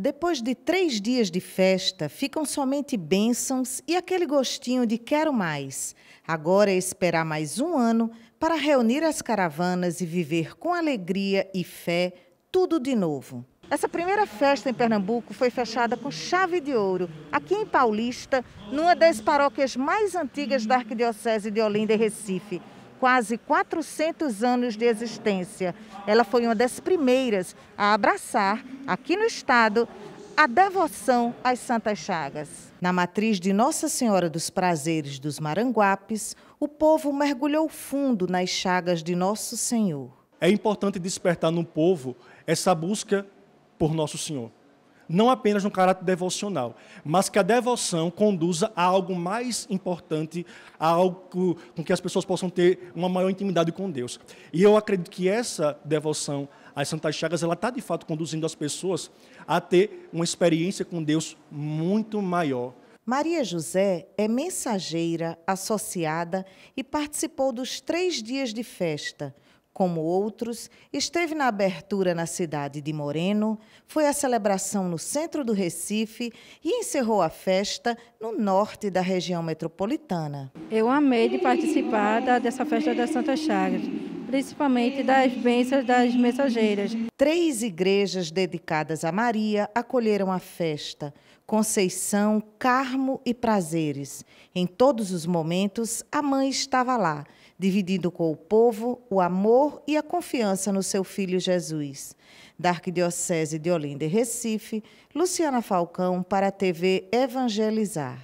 Depois de três dias de festa, ficam somente bênçãos e aquele gostinho de quero mais. Agora é esperar mais um ano para reunir as caravanas e viver com alegria e fé tudo de novo. Essa primeira festa em Pernambuco foi fechada com chave de ouro, aqui em Paulista, numa das paróquias mais antigas da Arquidiocese de Olinda e Recife quase 400 anos de existência. Ela foi uma das primeiras a abraçar, aqui no estado, a devoção às Santas Chagas. Na matriz de Nossa Senhora dos Prazeres dos Maranguapes, o povo mergulhou fundo nas chagas de Nosso Senhor. É importante despertar no povo essa busca por Nosso Senhor não apenas no caráter devocional, mas que a devoção conduza a algo mais importante, a algo com que as pessoas possam ter uma maior intimidade com Deus. E eu acredito que essa devoção às Santas Chagas, ela está de fato conduzindo as pessoas a ter uma experiência com Deus muito maior. Maria José é mensageira, associada e participou dos três dias de festa como outros, esteve na abertura na cidade de Moreno, foi à celebração no centro do Recife e encerrou a festa no norte da região metropolitana. Eu amei de participar da, dessa festa das Santas Chagas, principalmente das bênçãos das mensageiras. Três igrejas dedicadas a Maria acolheram a festa. Conceição, Carmo e Prazeres. Em todos os momentos, a mãe estava lá, dividindo com o povo o amor e a confiança no seu filho Jesus. Da Arquidiocese de Olinda e Recife, Luciana Falcão para a TV Evangelizar.